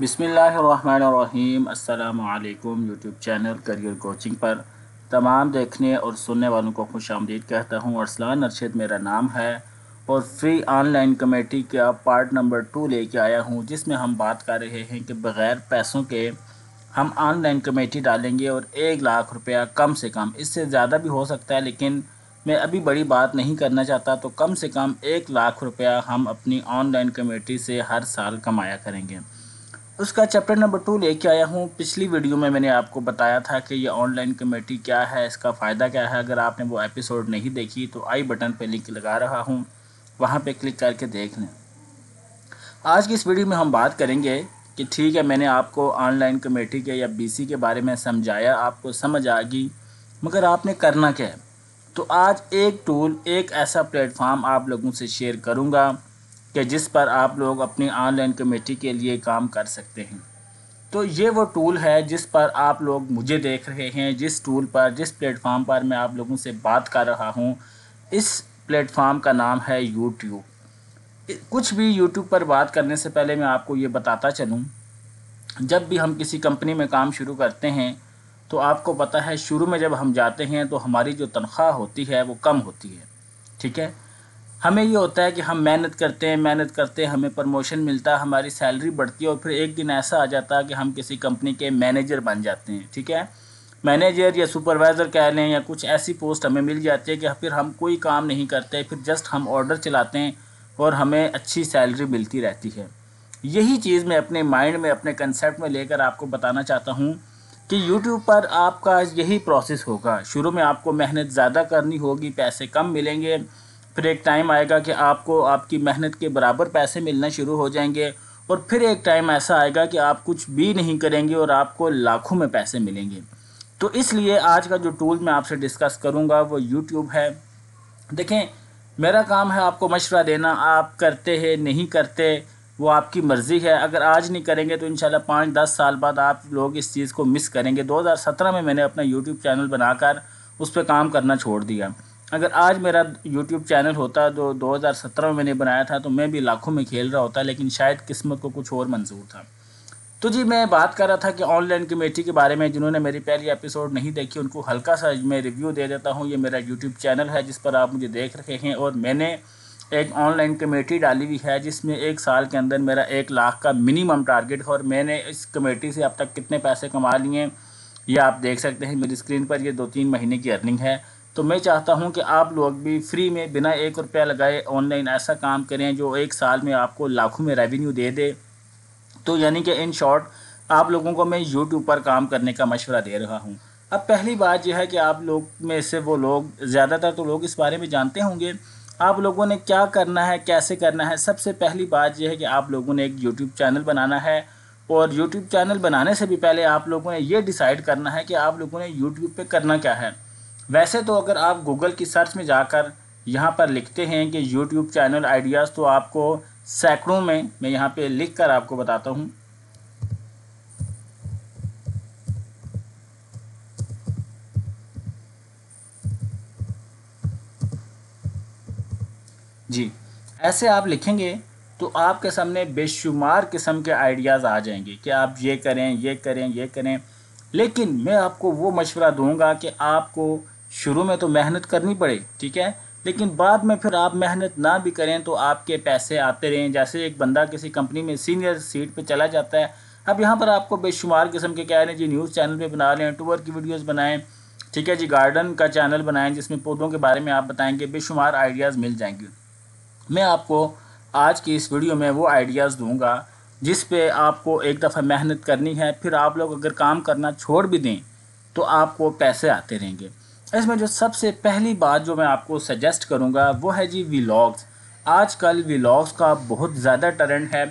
बिसमीम् अल्लाम YouTube channel career coaching पर तमाम देखने और सुनने वालों को खुश आमदीद कहता हूँ अरसलान अरशद मेरा नाम है और फ्री ऑनलाइन कमेटी का पार्ट नंबर टू लेके आया हूँ जिसमें हम बात कर रहे हैं कि बग़ैर पैसों के हम ऑनलाइन कमेटी डालेंगे और एक लाख रुपया कम से कम इससे ज़्यादा भी हो सकता है लेकिन मैं अभी बड़ी बात नहीं करना चाहता तो कम से कम एक लाख रुपया हम अपनी ऑनलाइन कमेटी से हर साल कमाया करेंगे उसका चैप्टर नंबर टू लेके आया हूँ पिछली वीडियो में मैंने आपको बताया था कि ये ऑनलाइन कमेटी क्या है इसका फ़ायदा क्या है अगर आपने वो एपिसोड नहीं देखी तो आई बटन पे लिंक लगा रहा हूँ वहाँ पे क्लिक करके देख लें आज की इस वीडियो में हम बात करेंगे कि ठीक है मैंने आपको ऑनलाइन कमेटी के या बी के बारे में समझाया आपको समझ आ गई मगर आपने करना क्या है तो आज एक टूल एक ऐसा प्लेटफार्म आप लोगों से शेयर करूँगा कि जिस पर आप लोग अपनी ऑनलाइन कमेटी के लिए काम कर सकते हैं तो ये वो टूल है जिस पर आप लोग मुझे देख रहे हैं जिस टूल पर जिस प्लेटफार्म पर मैं आप लोगों से बात कर रहा हूँ इस प्लेटफार्म का नाम है यूट्यूब कुछ भी यूट्यूब पर बात करने से पहले मैं आपको ये बताता चलूँ जब भी हम किसी कंपनी में काम शुरू करते हैं तो आपको पता है शुरू में जब हम जाते हैं तो हमारी जो तनख्वाह होती है वो कम होती है ठीक है हमें ये होता है कि हम मेहनत करते हैं मेहनत करते हैं हमें प्रमोशन मिलता है हमारी सैलरी बढ़ती है और फिर एक दिन ऐसा आ जाता है कि हम किसी कंपनी के मैनेजर बन जाते हैं ठीक है मैनेजर या सुपरवाइज़र कह लें या कुछ ऐसी पोस्ट हमें मिल जाती है कि फिर हम कोई काम नहीं करते फिर जस्ट हम ऑर्डर चलाते हैं और हमें अच्छी सैलरी मिलती रहती है यही चीज़ मैं अपने माइंड में अपने कंसेप्ट में लेकर आपको बताना चाहता हूँ कि यूट्यूब पर आपका यही प्रोसेस होगा शुरू में आपको मेहनत ज़्यादा करनी होगी पैसे कम मिलेंगे फिर एक टाइम आएगा कि आपको आपकी मेहनत के बराबर पैसे मिलना शुरू हो जाएंगे और फिर एक टाइम ऐसा आएगा कि आप कुछ भी नहीं करेंगे और आपको लाखों में पैसे मिलेंगे तो इसलिए आज का जो टूल मैं आपसे डिस्कस करूँगा वो यूट्यूब है देखें मेरा काम है आपको मशवरा देना आप करते हैं नहीं करते वो आपकी मर्ज़ी है अगर आज नहीं करेंगे तो इन शाला पाँच दस साल बाद आप लोग इस चीज़ को मिस करेंगे 2017 में मैंने अपना यूट्यूब चैनल बनाकर उस पर काम करना छोड़ दिया अगर आज मेरा यूट्यूब चैनल होता जो तो 2017 में मैंने बनाया था तो मैं भी लाखों में खेल रहा होता लेकिन शायद किस्मत को कुछ और मंजूर था तो जी मैं बात कर रहा था कि ऑनलाइन कमेटी के बारे में जिन्होंने मेरी पहली एपिसोड नहीं देखी उनको हल्का सा मैं रिव्यू दे देता हूँ ये मेरा यूट्यूब चैनल है जिस पर आप मुझे देख रहे हैं और मैंने एक ऑनलाइन कमेटी डाली हुई है जिसमें एक साल के अंदर मेरा एक लाख का मिनिमम टारगेट है और मैंने इस कमेटी से अब तक कितने पैसे कमा लिए ये आप देख सकते हैं मेरी स्क्रीन पर ये दो तीन महीने की अर्निंग है तो मैं चाहता हूं कि आप लोग भी फ्री में बिना एक रुपया लगाए ऑनलाइन ऐसा काम करें जो एक साल में आपको लाखों में रेवेन्यू दे दे तो यानी कि इन शॉर्ट आप लोगों को मैं यूट्यूब पर काम करने का मशवरा दे रहा हूँ अब पहली बात यह है कि आप लोग में से वो लोग ज़्यादातर तो लोग इस बारे में जानते होंगे आप लोगों ने क्या करना है कैसे करना है सबसे पहली बात यह है कि आप लोगों ने एक यूट्यूब चैनल बनाना है और यूट्यूब चैनल बनाने से भी पहले आप लोगों ने ये डिसाइड करना है कि आप लोगों ने यूट्यूब पे करना क्या है वैसे तो अगर आप गूगल की सर्च में जाकर यहाँ पर लिखते हैं कि यूट्यूब चैनल आइडियाज़ तो आपको सैकड़ों में मैं यहाँ पे लिख कर आपको बताता हूँ जी ऐसे आप लिखेंगे तो आपके सामने बेशुमार किस्म के आइडियाज़ आ जाएंगे कि आप ये करें ये करें ये करें लेकिन मैं आपको वो मशवरा दूंगा कि आपको शुरू में तो मेहनत करनी पड़े ठीक है लेकिन बाद में फिर आप मेहनत ना भी करें तो आपके पैसे आते रहें जैसे एक बंदा किसी कंपनी में सीनियर सीट पर चला जाता है अब यहाँ पर आपको बेशुमार किस्म के कह रहे हैं जी न्यूज़ चैनल पर बना लें टूर की वीडियोज़ बनाएँ ठीक है जी गार्डन का चैनल बनाएं जिसमें पौधों के बारे में आप बताएँगे बेशुमार आइडियाज़ मिल जाएंगे मैं आपको आज की इस वीडियो में वो आइडियाज़ दूँगा जिस पे आपको एक दफ़ा मेहनत करनी है फिर आप लोग अगर काम करना छोड़ भी दें तो आपको पैसे आते रहेंगे इसमें जो सबसे पहली बात जो मैं आपको सजेस्ट करूँगा वो है जी वीलॉग्स आजकल वीलॉग्स का बहुत ज़्यादा टरेंट है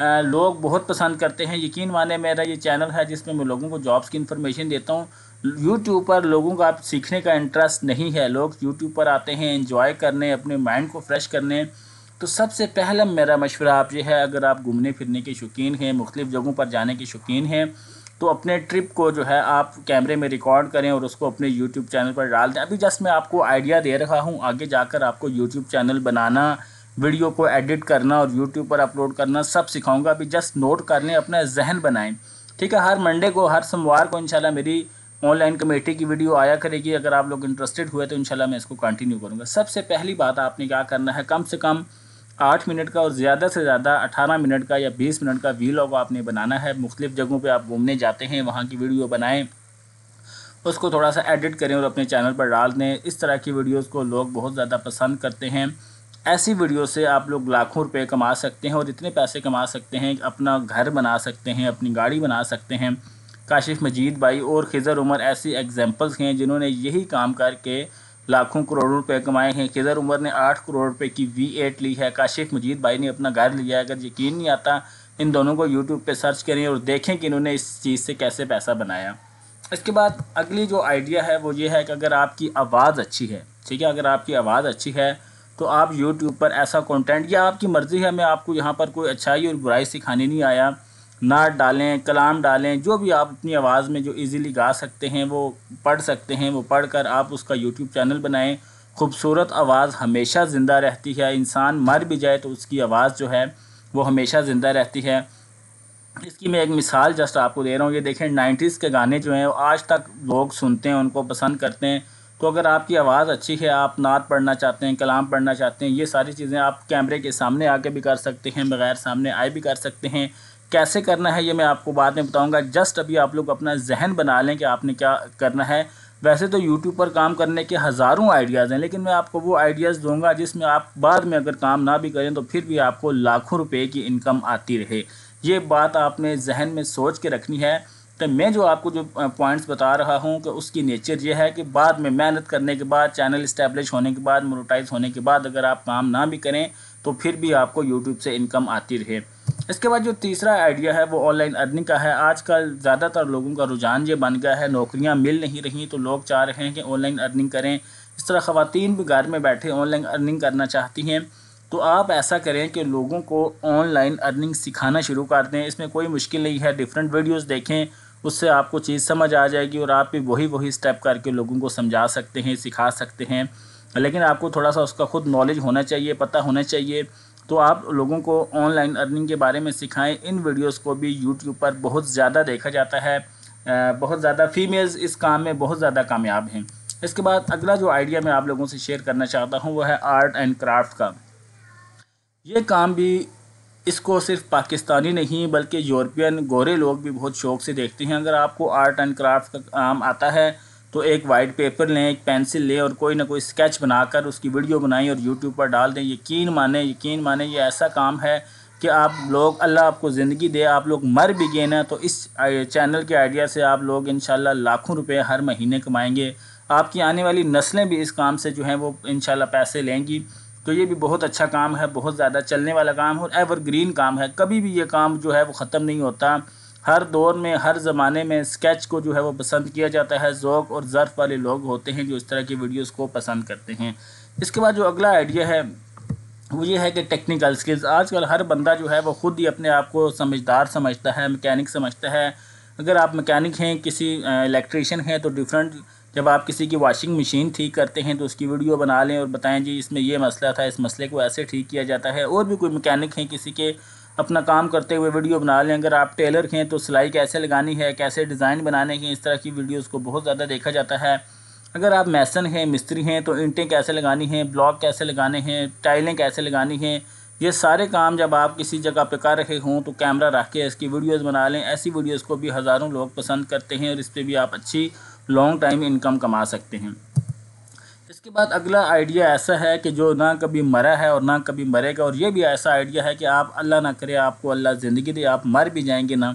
आ, लोग बहुत पसंद करते हैं यकीन माने मेरा ये चैनल है जिसमें मैं लोगों को जॉब्स की इन्फॉर्मेशन देता हूँ यूट्यूब पर लोगों का सीखने का इंटरेस्ट नहीं है लोग यूट्यूब पर आते हैं इन्जॉय करने अपने माइंड को फ्रेश करने तो सबसे पहला मेरा मशवरा आप ये है अगर आप घूमने फिरने के शौकीन हैं मुख्तु जगहों पर जाने के शौकीन हैं तो अपने ट्रिप को जो है आप कैमरे में रिकॉर्ड करें और उसको अपने यूट्यूब चैनल पर डाल दें अभी जस्ट मैं आपको आइडिया दे रहा हूँ आगे जाकर आपको यूट्यूब चैनल बनाना वीडियो को एडिट करना और यूट्यूब पर अपलोड करना सब सिखाऊंगा अभी जस्ट नोट कर लें अपना जहन बनाएं ठीक है हर मंडे को हर सोमवार को इनशाला मेरी ऑनलाइन कमेटी की वीडियो आया करेगी अगर आप लोग इंटरेस्टेड हुए तो इनशाला मैं इसको कंटिन्यू करूँगा सबसे पहली बात आपने क्या करना है कम से कम आठ मिनट का और ज़्यादा से ज़्यादा अठारह मिनट का या बीस मिनट का वीलॉग आपने बनाना है मुख्तफ जगहों पर आप घूमने जाते हैं वहाँ की वीडियो बनाएँ उसको थोड़ा सा एडिट करें और अपने चैनल पर डाल दें इस तरह की वीडियोस को लोग बहुत ज़्यादा पसंद करते हैं ऐसी वीडियो से आप लोग लाखों रुपए कमा सकते हैं और इतने पैसे कमा सकते हैं कि अपना घर बना सकते हैं अपनी गाड़ी बना सकते हैं काशिफ मजीद भाई और खिज़र उमर ऐसी एग्जाम्पल्स हैं जिन्होंने यही काम करके लाखों करोड़ों रुपए कमाए हैं केदार उमर ने आठ करोड़ रुपए की वी एट ली है काशिफ मजीद भाई ने अपना घर लिया है अगर यकीन नहीं आता इन दोनों को यूट्यूब पे सर्च करें और देखें कि इन्होंने इस चीज़ से कैसे पैसा बनाया इसके बाद अगली जो आइडिया है वो ये है कि अगर आपकी आवाज़ अच्छी है ठीक है अगर आपकी आवाज़ अच्छी है तो आप यूट्यूब पर ऐसा कॉन्टेंट या आपकी मर्ज़ी है मैं आपको यहाँ पर कोई अच्छाई और बुराई सिखाने नहीं आया नात डालें कलाम डालें जो भी आप अपनी आवाज़ में जो इजीली गा सकते हैं वो पढ़ सकते हैं वो पढ़कर आप उसका यूट्यूब चैनल बनाएं खूबसूरत आवाज़ हमेशा ज़िंदा रहती है इंसान मर भी जाए तो उसकी आवाज़ जो है वो हमेशा ज़िंदा रहती है इसकी मैं एक मिसाल जस्ट आपको दे रहा हूँ ये देखें नाइन्टीज़ के गाने जो हैं आज तक लोग सुनते हैं उनको पसंद करते हैं तो अगर आपकी आवाज़ अच्छी है आप नात पढ़ना चाहते हैं कलाम पढ़ना चाहते हैं ये सारी चीज़ें आप कैमरे के सामने आके भी कर सकते हैं बग़ैर सामने आए भी कर सकते हैं कैसे करना है ये मैं आपको बाद में बताऊंगा जस्ट अभी आप लोग अपना जहन बना लें कि आपने क्या करना है वैसे तो यूट्यूब पर काम करने के हज़ारों आइडियाज़ हैं लेकिन मैं आपको वो आइडियाज़ दूंगा जिसमें आप बाद में अगर काम ना भी करें तो फिर भी आपको लाखों रुपए की इनकम आती रहे ये बात आपने जहन में सोच के रखनी है तो मैं जो आपको जो पॉइंट्स बता रहा हूँ कि उसकी नेचर यह है कि बाद में मेहनत करने के बाद चैनल इस्टेब्लिश होने के बाद मोनोटाइज होने के बाद अगर आप काम ना भी करें तो फिर भी आपको यूट्यूब से इनकम आती रहे इसके बाद जो तीसरा आइडिया है वो ऑनलाइन अर्निंग का है आजकल ज़्यादातर लोगों का रुझान ये बन गया है नौकरियाँ मिल नहीं रही तो लोग चाह रहे हैं कि ऑनलाइन अर्निंग करें इस तरह ख़वातीन भी घर में बैठे ऑनलाइन अर्निंग करना चाहती हैं तो आप ऐसा करें कि लोगों को ऑनलाइन अर्निंग सिखाना शुरू कर दें इसमें कोई मुश्किल नहीं है डिफरेंट वीडियोज़ देखें उससे आपको चीज़ समझ आ जाएगी और आप भी वही वही स्टेप करके लोगों को समझा सकते हैं सिखा सकते हैं लेकिन आपको थोड़ा सा उसका खुद नॉलेज होना चाहिए पता होना चाहिए तो आप लोगों को ऑनलाइन अर्निंग के बारे में सिखाएं इन वीडियोस को भी यूट्यूब पर बहुत ज़्यादा देखा जाता है बहुत ज़्यादा फीमेल्स इस काम में बहुत ज़्यादा कामयाब हैं इसके बाद अगला जो आइडिया मैं आप लोगों से शेयर करना चाहता हूँ वो है आर्ट एंड क्राफ्ट का ये काम भी इसको सिर्फ पाकिस्तानी नहीं बल्कि यूरोपियन गोरे लोग भी बहुत शौक से देखते हैं अगर आपको आर्ट एंड क्राफ्ट का काम आता है तो एक वाइट पेपर लें एक पेंसिल लें और कोई ना कोई स्केच बनाकर उसकी वीडियो बनाएं और यूट्यूब पर डाल दें यकीन माने यकीन माने ये ऐसा काम है कि आप लोग अल्लाह आपको ज़िंदगी दे आप लोग मर भी गए ना तो इस चैनल के आइडिया से आप लोग इन लाखों रुपये हर महीने कमाएँगे आपकी आने वाली नस्लें भी इस काम से जो हैं वो इन पैसे लेंगी तो ये भी बहुत अच्छा काम है बहुत ज़्यादा चलने वाला काम है और एवरग्रीन काम है कभी भी ये काम जो है वो ख़त्म नहीं होता हर दौर में हर ज़माने में स्केच को जो है वो पसंद किया जाता है ओक़ और ज़र्फ़ वाले लोग होते हैं जो इस तरह की वीडियोस को पसंद करते हैं इसके बाद जो अगला आइडिया है वो ये है कि टेक्निकल स्किल्स आजकल हर बंदा जो है वो ख़ुद ही अपने आप को समझदार समझता है मैकेनिक समझता है अगर आप मैकेनिक हैं किसी इलेक्ट्रीशन हैं तो डिफरेंट जब आप किसी की वॉशिंग मशीन ठीक करते हैं तो उसकी वीडियो बना लें और बताएं जी इसमें ये मसला था इस मसले को ऐसे ठीक किया जाता है और भी कोई मकैनिक हैं किसी के अपना काम करते हुए वीडियो बना लें अगर आप टेलर हैं तो सिलाई कैसे लगानी है कैसे डिज़ाइन बनाने हैं इस तरह की वीडियोज़ को बहुत ज़्यादा देखा जाता है अगर आप मैसन हैं मिस्त्री हैं तो ईंटें कैसे लगानी हैं ब्लॉक कैसे लगाने हैं टाइलें कैसे लगानी हैं ये सारे काम जब आप किसी जगह पे कर रहे हों तो कैमरा रख के इसकी वीडियोस बना लें ऐसी वीडियोस को भी हज़ारों लोग पसंद करते हैं और इस पर भी आप अच्छी लॉन्ग टाइम इनकम कमा सकते हैं इसके बाद अगला आइडिया ऐसा है कि जो ना कभी मरा है और ना कभी मरेगा और ये भी ऐसा आइडिया है कि आप अल्लाह ना करे आपको अल्लाह ज़िंदगी दे आप मर भी जाएंगे ना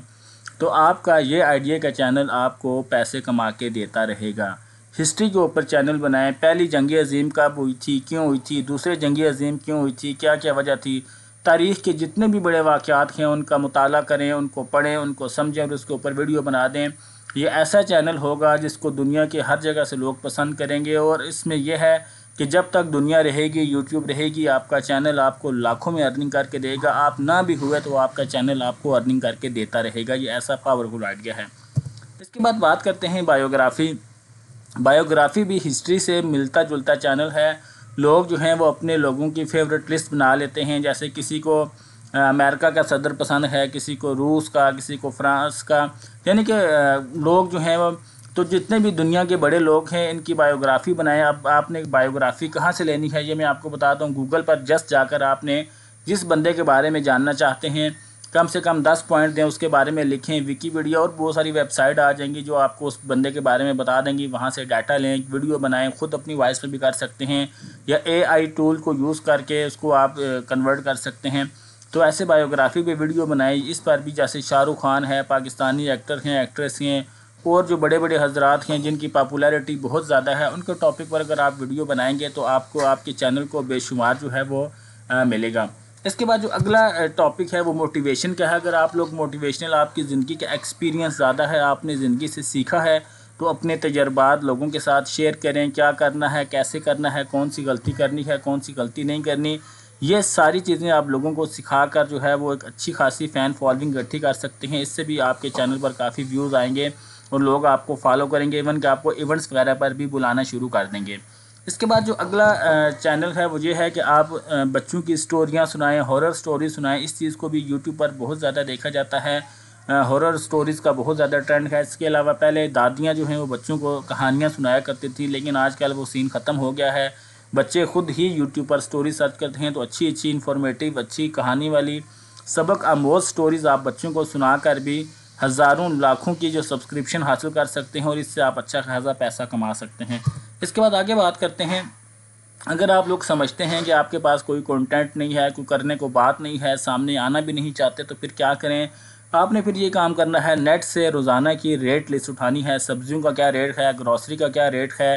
तो आपका ये आइडिया का चैनल आपको पैसे कमा के देता रहेगा हिस्ट्री के ऊपर चैनल बनाएं पहली जंग अजीम कब हुई थी क्यों हुई थी दूसरे जंग अजीम क्यों हुई थी क्या क्या वजह थी तारीख़ के जितने भी बड़े वाक़ हैं उनका मुताला करें उनको पढ़ें उनको समझें और उसके ऊपर वीडियो बना दें ये ऐसा चैनल होगा जिसको दुनिया के हर जगह से लोग पसंद करेंगे और इसमें यह है कि जब तक दुनिया रहेगी यूट्यूब रहेगी आपका चैनल आपको लाखों में अर्निंग करके देगा आप ना भी हुए तो आपका चैनल आपको अर्निंग करके देता रहेगा ये ऐसा पावरफुल आइडिया है इसके बाद बात करते हैं बायोग्राफी बायोग्राफी भी हिस्ट्री से मिलता जुलता चैनल है लोग जो हैं वो अपने लोगों की फेवरेट लिस्ट बना लेते हैं जैसे किसी को अमेरिका का सदर पसंद है किसी को रूस का किसी को फ्रांस का यानी कि लोग जो हैं वो तो जितने भी दुनिया के बड़े लोग हैं इनकी बायोग्राफ़ी बनाए आप आपने बायोग्राफ़ी कहाँ से लेनी है ये मैं आपको बताता हूँ गूगल पर जस्ट जाकर आपने जिस बंदे के बारे में जानना चाहते हैं कम से कम दस पॉइंट दें उसके बारे में लिखें विकीपीडिया और बहुत सारी वेबसाइट आ जाएंगी जो आपको उस बंदे के बारे में बता देंगी वहाँ से डाटा लें वीडियो बनाएं खुद अपनी वॉइस पर भी कर सकते हैं या एआई टूल को यूज़ करके उसको आप कन्वर्ट कर सकते हैं तो ऐसे बायोग्राफी पे वीडियो बनाई इस पर भी जैसे शाहरुख खान है पाकिस्तानी एक्टर हैं एक्ट्रेस हैं और जो बड़े बड़े हजरात हैं जिनकी पॉपुलैरिटी बहुत ज़्यादा है उनके टॉपिक पर अगर आप वीडियो बनाएंगे तो आपको आपके चैनल को बेशुमार जो है वो आ, मिलेगा इसके बाद जो अगला टॉपिक है वो मोटिवेशन का है अगर आप लोग मोटिवेशनल आपकी ज़िंदगी का एक्सपीरियंस ज़्यादा है आपने ज़िंदगी से सीखा है तो अपने तजर्बात लोगों के साथ शेयर करें क्या करना है कैसे करना है कौन सी गलती करनी है कौन सी गलती नहीं करनी ये सारी चीज़ें आप लोगों को सिखा कर जो है वो एक अच्छी खासी फ़ैन फॉलोइंग इकट्ठी कर सकते हैं इससे भी आपके चैनल पर काफ़ी व्यूज़ आएंगे और लोग आपको फॉलो करेंगे इवन कि आपको इवेंट्स वगैरह पर भी बुलाना शुरू कर देंगे इसके बाद जो अगला चैनल है वो ये है कि आप बच्चों की स्टोरियाँ सुनाएँ हॉरर स्टोरी सुनाएँ इस चीज़ को भी यूट्यूब पर बहुत ज़्यादा देखा जाता है हॉरर स्टोरीज़ का बहुत ज़्यादा ट्रेंड है इसके अलावा पहले दादियाँ जो हैं वो बच्चों को कहानियाँ सुनाया करती थी लेकिन आजकल वो सीन ख़त्म हो गया है बच्चे खुद ही यूट्यूब पर स्टोरी सर्च करते हैं तो अच्छी अच्छी इन्फॉर्मेटिव अच्छी कहानी वाली सबक आमोज स्टोरीज़ आप बच्चों को सुना कर भी हज़ारों लाखों की जो सब्सक्रिप्शन हासिल कर सकते हैं और इससे आप अच्छा खासा पैसा कमा सकते हैं इसके बाद आगे बात करते हैं अगर आप लोग समझते हैं कि आपके पास कोई कंटेंट नहीं है कोई करने को बात नहीं है सामने आना भी नहीं चाहते तो फिर क्या करें आपने फिर ये काम करना है नेट से रोज़ाना की रेट लिस्ट उठानी है सब्जियों का क्या रेट है ग्रॉसरी का क्या रेट है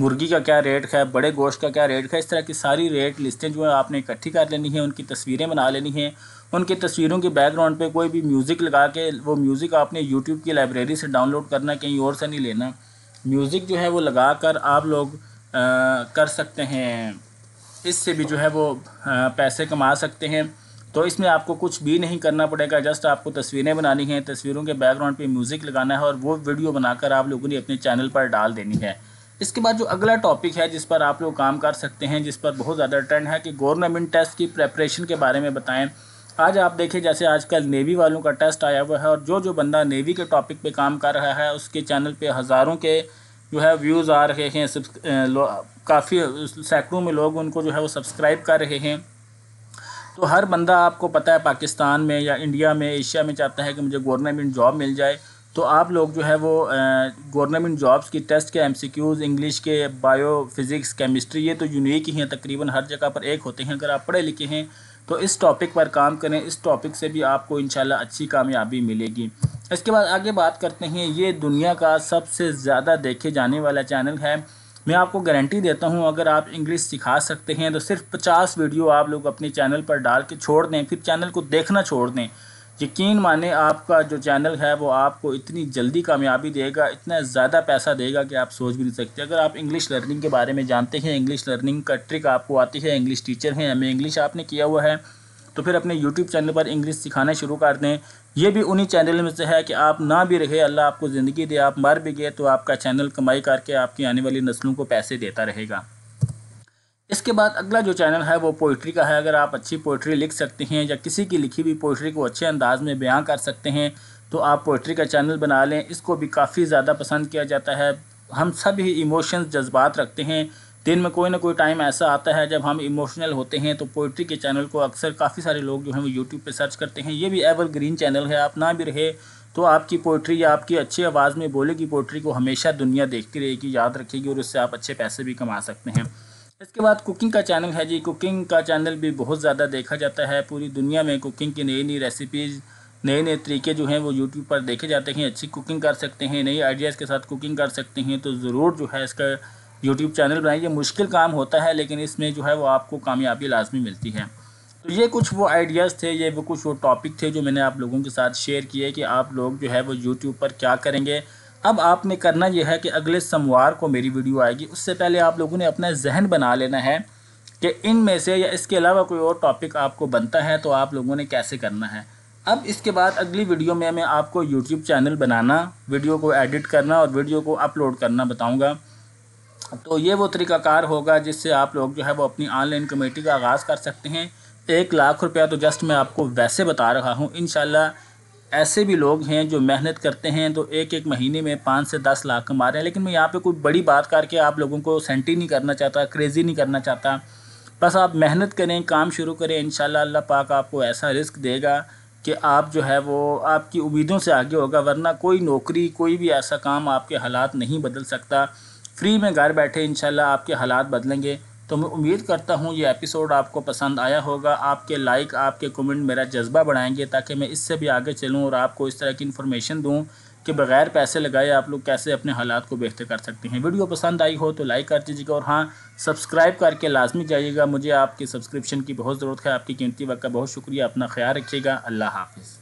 मुर्गी का क्या रेट है बड़े गोश्त का क्या रेट है इस तरह की सारी रेट लिस्टें जो है आपने इकट्ठी कर लेनी है उनकी तस्वीरें बना लेनी हैं उनकी तस्वीरों के बैकग्राउंड पे कोई भी म्यूज़िक लगा के वो म्यूज़िक आपने यूट्यूब की लाइब्रेरी से डाउनलोड करना कहीं और से नहीं लेना म्यूज़िक जो है वो लगा कर आप लोग आ, कर सकते हैं इससे भी जो है वो आ, पैसे कमा सकते हैं तो इसमें आपको कुछ भी नहीं करना पड़ेगा जस्ट आपको तस्वीरें बनानी हैं तस्वीरों के बैकग्राउंड पे म्यूज़िक लगाना है और वो वीडियो बनाकर आप लोगों ने अपने चैनल पर डाल देनी है इसके बाद जो अगला टॉपिक है जिस पर आप लोग काम कर सकते हैं जिस पर बहुत ज़्यादा ट्रेंड है कि गवर्नमेंट टेस्ट की प्रेपरेशन के बारे में बताएँ आज आप देखें जैसे आजकल नेवी वालों का टेस्ट आया हुआ है और जो जो बंदा नेवी के टॉपिक पर काम कर रहा है उसके चैनल पर हज़ारों के जो है व्यूज़ आ रहे हैं काफ़ी सैकड़ों में लोग उनको जो है वो सब्सक्राइब कर रहे हैं तो हर बंदा आपको पता है पाकिस्तान में या इंडिया में एशिया में चाहता है कि मुझे गवर्नमेंट जॉब मिल जाए तो आप लोग जो है वो गवर्नमेंट जॉब्स की टेस्ट के एमसीक्यूज़ इंग्लिश के बायो फिज़िक्स केमिस्ट्री ये तो यूनिक ही हैं तकरीबन हर जगह पर एक होते हैं अगर आप पढ़े लिखे हैं तो इस टॉपिक पर काम करें इस टॉपिक से भी आपको इन अच्छी कामयाबी मिलेगी इसके बाद आगे बात करते हैं ये दुनिया का सबसे ज़्यादा देखे जाने वाला चैनल है मैं आपको गारंटी देता हूँ अगर आप इंग्लिश सिखा सकते हैं तो सिर्फ पचास वीडियो आप लोग अपने चैनल पर डाल के छोड़ दें फिर चैनल को देखना छोड़ दें यकीन माने आपका जो चैनल है वो आपको इतनी जल्दी कामयाबी देगा इतना ज़्यादा पैसा देगा कि आप सोच भी नहीं सकते अगर आप इंग्लिश लर्निंग के बारे में जानते हैं इंग्लिश लर्निंग का ट्रिक आपको आती है इंग्लिश टीचर हैं एम इंग्लिश आपने किया हुआ है तो फिर अपने यूट्यूब चैनल पर इंग्लिश सिखाना शुरू कर दें ये भी उन्हीं चैनल में से है कि आप ना भी रहे अल्लाह आपको ज़िंदगी दे आप मर भी गए तो आपका चैनल कमाई करके आपकी आने वाली नस्लों को पैसे देता रहेगा इसके बाद अगला जो चैनल है वो पोइट्री का है अगर आप अच्छी पोइट्री लिख सकते हैं या किसी की लिखी हुई पोइट्री को अच्छे अंदाज में बयां कर सकते हैं तो आप पोइट्री का चैनल बना लें इसको भी काफ़ी ज़्यादा पसंद किया जाता है हम सभी इमोशंस जज्बात रखते हैं दिन में कोई ना कोई टाइम ऐसा आता है जब हम इमोशनल होते हैं तो पोइट्री के चैनल को अक्सर काफ़ी सारे लोग जो हैं वो यूट्यूब पर सर्च करते हैं ये भी एवर ग्रीन चैनल है आप ना भी रहे तो आपकी पोइट्री या आपकी अच्छी आवाज़ में बोलेगी पोइट्री को हमेशा दुनिया देखती रहेगी याद रखेगी और उससे आप अच्छे पैसे भी कमा सकते हैं इसके बाद कुकिंग का चैनल है जी कुकिंग का चैनल भी बहुत ज़्यादा देखा जाता है पूरी दुनिया में कुकिंग की नई नई रेसिपीज़ नए नए तरीके जो हैं वो यूट्यूब पर देखे जाते हैं अच्छी कुकिंग कर सकते हैं नई आइडियाज़ के साथ कुकिंग कर सकते हैं तो ज़रूर जो है इसका यूट्यूब चैनल बनाएं ये मुश्किल काम होता है लेकिन इसमें जो है वो आपको कामयाबी लाजमी मिलती है तो ये कुछ वो आइडियाज़ थे ये वो कुछ वो टॉपिक थे जो मैंने आप लोगों के साथ शेयर किए कि आप लोग जो है वो यूट्यूब पर क्या करेंगे अब आपने करना यह है कि अगले सोमवार को मेरी वीडियो आएगी उससे पहले आप लोगों ने अपना जहन बना लेना है कि इन में से या इसके अलावा कोई और टॉपिक आपको बनता है तो आप लोगों ने कैसे करना है अब इसके बाद अगली वीडियो में मैं आपको यूट्यूब चैनल बनाना वीडियो को एडिट करना और वीडियो को अपलोड करना बताऊँगा तो ये वो तरीकाकार होगा जिससे आप लोग जो है वो अपनी ऑनलाइन कमेटी का आगाज़ कर सकते हैं एक लाख रुपया तो जस्ट मैं आपको वैसे बता रहा हूँ इन ऐसे भी लोग हैं जो मेहनत करते हैं तो एक एक महीने में पाँच से दस लाख कमा रहे हैं लेकिन मैं यहाँ पे कोई बड़ी बात करके आप लोगों को सेंटी नहीं करना चाहता क्रेज़ी नहीं करना चाहता बस आप मेहनत करें काम शुरू करें इन अल्लाह पाक आपको ऐसा रिस्क देगा कि आप जो है वो आपकी उम्मीदों से आगे होगा वरना कोई नौकरी कोई भी ऐसा काम आपके हालात नहीं बदल सकता फ्री में घर बैठे इंशाल्लाह आपके हालात बदलेंगे तो मैं उम्मीद करता हूँ ये एपिसोड आपको पसंद आया होगा आपके लाइक आपके कमेंट मेरा जज्बा बढ़ाएंगे ताकि मैं इससे भी आगे चलूँ और आपको इस तरह की इन्फॉर्मेशन दूँ कि बग़ैर पैसे लगाए आप लोग कैसे अपने हालात को बेहतर कर सकते हैं वीडियो पसंद आई हो तो लाइक कर दीजिएगा और हाँ सब्सक्राइब करके लाजमी जाइएगा मुझे आपकी सब्सक्रिप्शन की बहुत ज़रूरत है आपकी कीमती वक्त का बहुत शुक्रिया अपना ख्याल रखिएगा अल्लाह हाफिज़